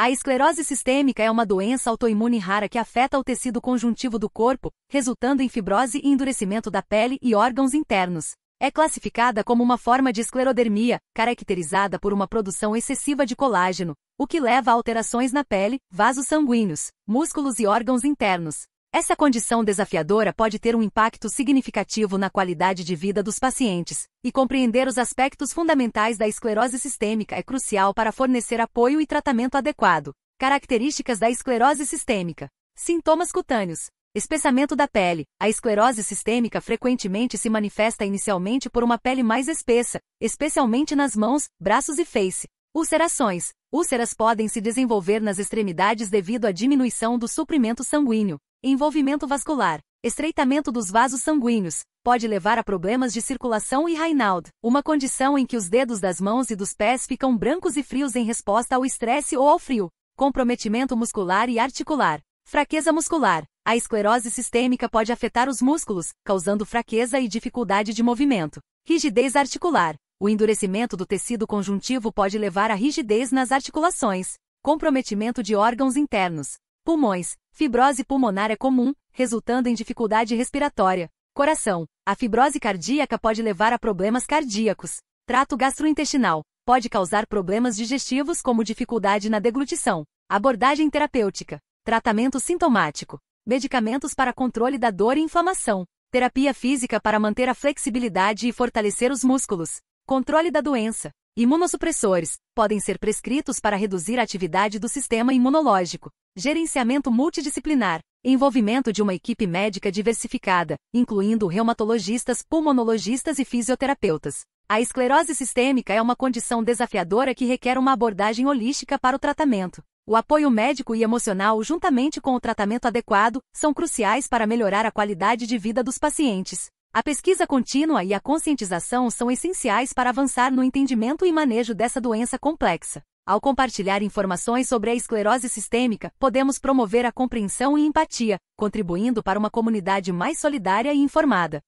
A esclerose sistêmica é uma doença autoimune rara que afeta o tecido conjuntivo do corpo, resultando em fibrose e endurecimento da pele e órgãos internos. É classificada como uma forma de esclerodermia, caracterizada por uma produção excessiva de colágeno, o que leva a alterações na pele, vasos sanguíneos, músculos e órgãos internos. Essa condição desafiadora pode ter um impacto significativo na qualidade de vida dos pacientes, e compreender os aspectos fundamentais da esclerose sistêmica é crucial para fornecer apoio e tratamento adequado. Características da esclerose sistêmica: sintomas cutâneos, espessamento da pele. A esclerose sistêmica frequentemente se manifesta inicialmente por uma pele mais espessa, especialmente nas mãos, braços e face. Ulcerações: úlceras podem se desenvolver nas extremidades devido à diminuição do suprimento sanguíneo. Envolvimento vascular. Estreitamento dos vasos sanguíneos pode levar a problemas de circulação e Raynaud, uma condição em que os dedos das mãos e dos pés ficam brancos e frios em resposta ao estresse ou ao frio. Comprometimento muscular e articular. Fraqueza muscular. A esclerose sistêmica pode afetar os músculos, causando fraqueza e dificuldade de movimento. Rigidez articular. O endurecimento do tecido conjuntivo pode levar a rigidez nas articulações. Comprometimento de órgãos internos. Pulmões. Fibrose pulmonar é comum, resultando em dificuldade respiratória. Coração. A fibrose cardíaca pode levar a problemas cardíacos. Trato gastrointestinal. Pode causar problemas digestivos como dificuldade na deglutição. Abordagem terapêutica. Tratamento sintomático. Medicamentos para controle da dor e inflamação. Terapia física para manter a flexibilidade e fortalecer os músculos. Controle da doença. Imunossupressores podem ser prescritos para reduzir a atividade do sistema imunológico. Gerenciamento multidisciplinar envolvimento de uma equipe médica diversificada, incluindo reumatologistas, pulmonologistas e fisioterapeutas. A esclerose sistêmica é uma condição desafiadora que requer uma abordagem holística para o tratamento. O apoio médico e emocional, juntamente com o tratamento adequado, são cruciais para melhorar a qualidade de vida dos pacientes. A pesquisa contínua e a conscientização são essenciais para avançar no entendimento e manejo dessa doença complexa. Ao compartilhar informações sobre a esclerose sistêmica, podemos promover a compreensão e empatia, contribuindo para uma comunidade mais solidária e informada.